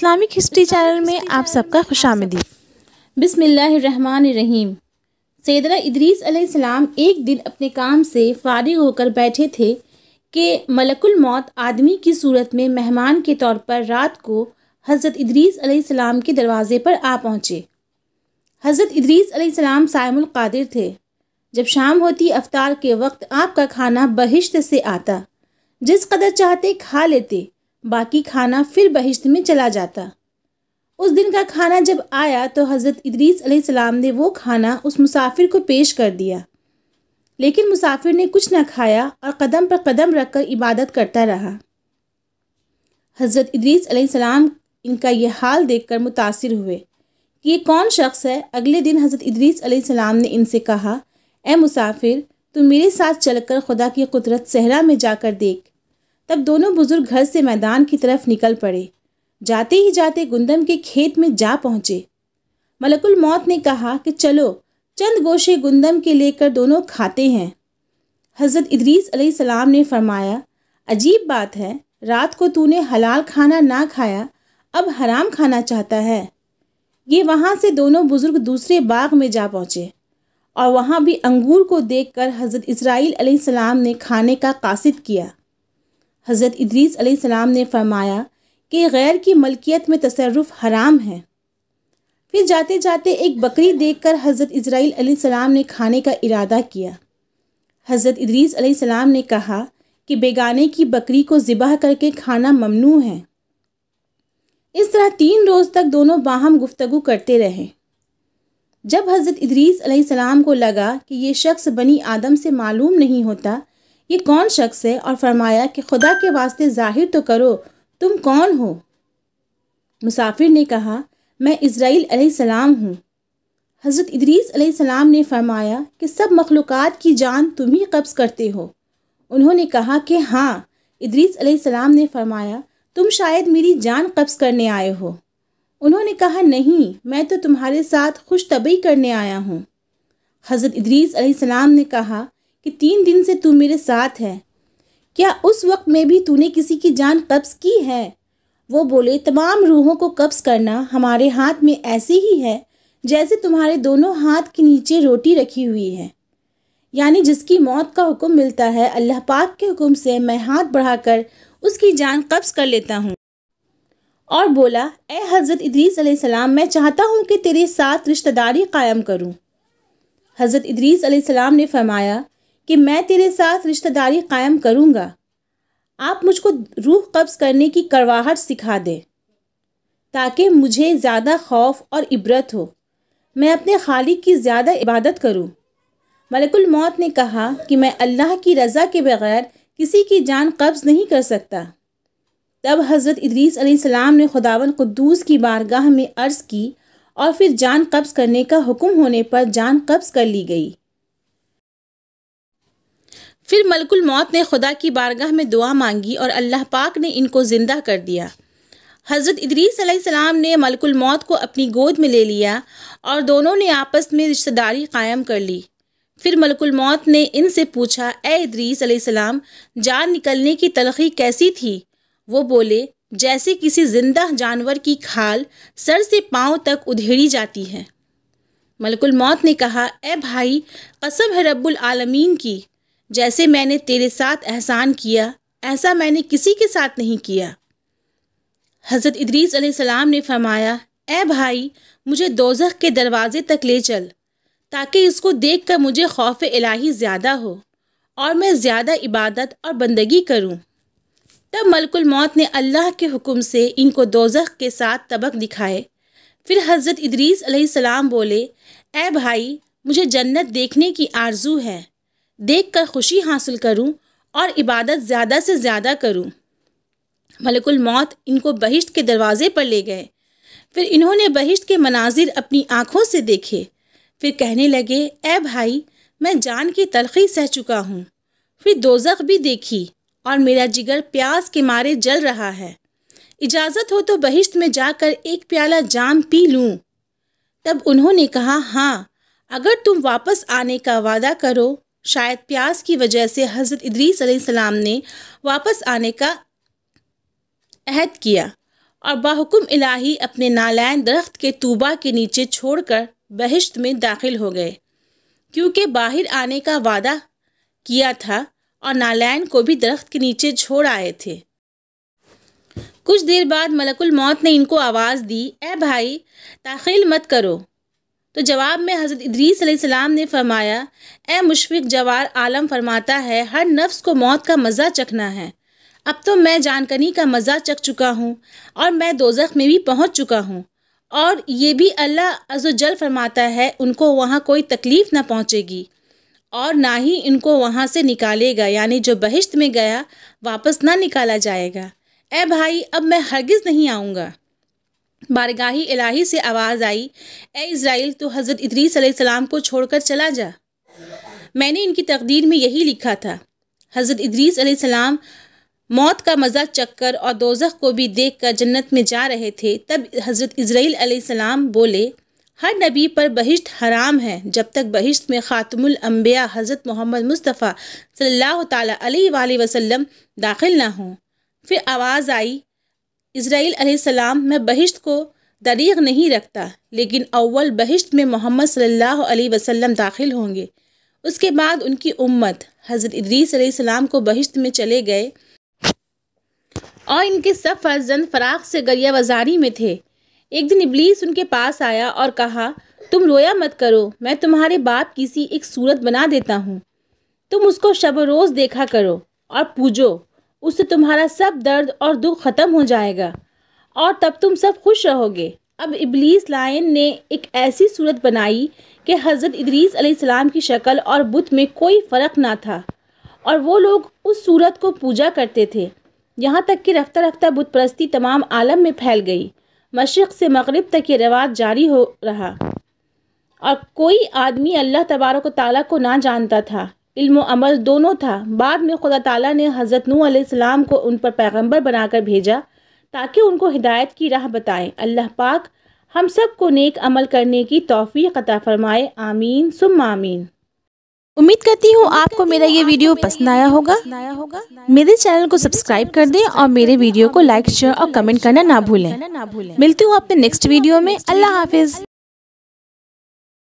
Islamic history channel में आप सबका खुश आमदीद बिसमीम सैदरा इदरीस अलैहिस्सलाम एक दिन अपने काम से फारिग होकर बैठे थे कि मलकुल मौत आदमी की सूरत में मेहमान के तौर पर रात को हज़रत इदरीस अलैहिस्सलाम के दरवाज़े पर आ पहुँचे हज़रत इदरीस अलैहिस्सलाम सायमुल कादिर थे जब शाम होती अफ्तार के वक्त आपका खाना बहिश्त से आता जिस कदर चाहते खा लेते बाकी खाना फिर बहिश्त में चला जाता उस दिन का खाना जब आया तो हज़रत इदरीस अलैहिस्सलाम ने वो खाना उस मुसाफिर को पेश कर दिया लेकिन मुसाफिर ने कुछ ना खाया और कदम पर कदम रख कर इबादत करता रहा हज़रत इदरीस अलैहिस्सलाम इनका यह हाल देख कर मुतासर हुए कि ये कौन शख्स है अगले दिन हज़रत इदरीस अलैहिस्सलाम ने इनसे कहा ए मुसाफिर तुम मेरे साथ चलकर खुदा की कुदरत सहरा में जाकर देख तब दोनों बुजुर्ग घर से मैदान की तरफ निकल पड़े जाते ही जाते गुंदम के खेत में जा पहुंचे मलकुल मौत ने कहा कि चलो चंद गोशे गुंदम के लेकर दोनों खाते हैं हज़रत इदरीस सलाम ने फरमाया अजीब बात है रात को तूने हलाल खाना ना खाया अब हराम खाना चाहता है ये वहाँ से दोनों बुज़ुर्ग दूसरे बाग में जा पहुँचे और वहाँ भी अंगूर को देखकर हज़रत इसराइल सलाम ने खाने का कासिद किया हज़रत इदरीस अलैहिस्सलाम ने फरमाया कि गैर की मलकियत में तसरफ हराम है फिर जाते जाते एक बकरी देखकर हज़रत इज़राइल अलैहिस्सलाम ने खाने का इरादा किया हज़रत इदरीस अलैहिस्सलाम ने कहा कि बेगाने की बकरी को ज़िबाह करके खाना ममनू है इस तरह तीन रोज़ तक दोनों बाहम गुफ्तगु करते रहे जब हज़रत इदरीस अलैहिस्सलाम को लगा कि ये शख्स बनी आदम से मालूम नहीं होता ये कौन शख्स है और फरमाया कि खुदा के वास्ते जाहिर तो करो तुम कौन हो मुसाफिर ने कहा मैं इसराइल सलाम हूँ हज़रत इदरीस ने फरमाया कि सब मखलूक़ की जान तुम ही कब्ज़ करते हो उन्होंने कहा कि हाँ इदरीस ने फरमाया तुम शायद मेरी जान कब्ज़ करने आए हो उन्होंने कहा नहीं मैं तो तुम्हारे साथ खुश तबई करने आया हूँ हज़रत इदरीस ने कहा कि तीन दिन से तू मेरे साथ है क्या उस वक्त में भी तूने किसी की जान कब्ज की है वो बोले तमाम रूहों को कब्ज करना हमारे हाथ में ऐसे ही है जैसे तुम्हारे दोनों हाथ के नीचे रोटी रखी हुई है यानी जिसकी मौत का हुक्म मिलता है अल्लाह पाक के हुक्म से मैं हाथ बढ़ाकर उसकी जान कब्ज कर लेता हूँ और बोला ए हज़रत इदरीस मैं चाहता हूँ कि तेरे साथ रिश्तेदारी कायम करूँ हज़रत इदरीस ने फरमाया कि मैं तेरे साथ रिश्तेदारी कायम करूँगा आप मुझको रूह कब्ज़ करने की करवाहट सिखा दें ताकि मुझे ज़्यादा खौफ और इबरत हो मैं अपने खालिक की ज़्यादा इबादत करूँ मलकुल मौत ने कहा कि मैं अल्लाह की रज़ा के बग़ैर किसी की जान कब्ज़ नहीं कर सकता तब हज़रत इदरीस ने खुदावन कुद्दूस की बारगाह में अर्ज़ की और फिर जान कब्ज़ करने का हुक्म होने पर जान कब्ज़ कर ली गई फिर मलकुल मौत ने खुदा की बारगाह में दुआ मांगी और अल्लाह पाक ने इनको ज़िंदा कर दिया हज़रत इदरीस सलाम ने मलकुल मौत को अपनी गोद में ले लिया और दोनों ने आपस में रिश्तेदारी कायम कर ली फिर मलकुल मौत ने इनसे पूछा ए इदरीस सलाम जान निकलने की तलखी कैसी थी वो बोले जैसे किसी जिंदा जानवर की खाल सर से पाँव तक उधेड़ी जाती है मलकुल मौत ने कहा ए भाई कसम है रब्बुल आलमीन की जैसे मैंने तेरे साथ एहसान किया ऐसा मैंने किसी के साथ नहीं किया हज़रत इदरीस सलाम ने फरमाया ए भाई मुझे दोजख के दरवाज़े तक ले चल ताकि इसको देख कर मुझे खौफ इलाही ज़्यादा हो और मैं ज़्यादा इबादत और बंदगी करूँ तब मलकुल मौत ने अल्लाह के हुक्म से इनको दोजख के साथ तबक दिखाए फिर हज़रत इदरीस सलाम बोले ए भाई मुझे जन्नत देखने की आरजू है देख कर खुशी हासिल करूँ और इबादत ज़्यादा से ज़्यादा करूँ मलकुल मौत इनको बहिश्त के दरवाजे पर ले गए फिर इन्होंने बहिश्त के मनाजिर अपनी आँखों से देखे फिर कहने लगे ए भाई मैं जान की तलखी सह चुका हूँ फिर दोजख भी देखी और मेरा जिगर प्यास के मारे जल रहा है इजाज़त हो तो बहिश्त में जाकर एक प्याला जाम पी लूँ तब उन्होंने कहा हाँ अगर तुम वापस आने का वादा करो शायद प्यास की वजह से हज़रत इदरीस सलाम ने वापस आने का अहद किया और बाहुकुम इलाही अपने नालायन दरख्त के तूबा के नीचे छोड़कर बहिश्त में दाखिल हो गए क्योंकि बाहर आने का वादा किया था और नालायन को भी दरख्त के नीचे छोड़ आए थे कुछ देर बाद मलकुल मौत ने इनको आवाज़ दी ए भाई दाखिल मत करो तो जवाब में हज़रत इदरीस ने फरमाया ए मुशफ़िक जवार आलम फरमाता है हर नफ्स को मौत का मज़ा चखना है अब तो मैं जानकनी का मज़ा चख चुका हूँ और मैं दोजख में भी पहुँच चुका हूँ और ये भी अल्लाह अजल फरमाता है उनको वहाँ कोई तकलीफ़ ना पहुँचेगी और ना ही इनको वहाँ से निकालेगा यानी जो बहिश्त में गया वापस ना निकाला जाएगा ए भाई अब मैं हरगिज़ नहीं आऊँगा बारगाही इलाही से आवाज़ आई ए इसराइल तो हज़रत इदरीस सलाम को छोड़कर चला जा मैंने इनकी तकदीर में यही लिखा था हज़रत इदरीस सलाम मौत का मज़ा चक्कर और दोजख को भी देख कर जन्नत में जा रहे थे तब हज़रत इसराइल सलाम बोले हर नबी पर बहिश्त हराम है जब तक बहिश्त में ख़ातमुल अम्बिया हज़रत मोहम्मद मुस्तफ़ा सल्ला तसल्म दाखिल ना हों फिर आवाज़ आई इसराइल आसमाम में बहिश्त को दरीग नहीं रखता लेकिन अव्वल बहिश्त में मोहम्मद सल्ला वसम दाखिल होंगे उसके बाद उनकी उम्मत हज़रत इदरीसम को बहिश्त में चले गए और इनके सब फर्जंद फ़राख से गरिया वजारी में थे एक दिन इबलीस उनके पास आया और कहा तुम रोया मत करो मैं तुम्हारे बाप की सी एक सूरत बना देता हूँ तुम उसको शब रोज़ देखा करो और पूजो उससे तुम्हारा सब दर्द और दुख ख़त्म हो जाएगा और तब तुम सब खुश रहोगे अब इबलीस लायन ने एक ऐसी सूरत बनाई कि हज़रत इदरीस सलाम की शक्ल और बुत में कोई फ़र्क ना था और वो लोग उस सूरत को पूजा करते थे यहाँ तक कि रफ्ता रफ्ता बुत परस्ती तमाम आलम में फैल गई मशरक़ से मगरब तक ये रवाज जारी हो रहा और कोई आदमी अल्लाह तबारक ताली को ना जानता था इल्म अमल दोनों था बाद में खुदा ताला ने हज़रत नू आसमाम को उन पर पैगम्बर बनाकर भेजा ताकि उनको हिदायत की राह बताएं अल्लाह पाक हम सब को नेक अमल करने की तोफ़ी कतः फ़रमाए आमीन सुम आमीन उम्मीद करती हूँ आपको मेरा ये वीडियो पसंद आया होगा मेरे चैनल को सब्सक्राइब कर दें और मेरे वीडियो को लाइक शेयर और कमेंट करना ना भूलें मिलती हूँ अपने नेक्स्ट वीडियो में अल्लाह हाफिज़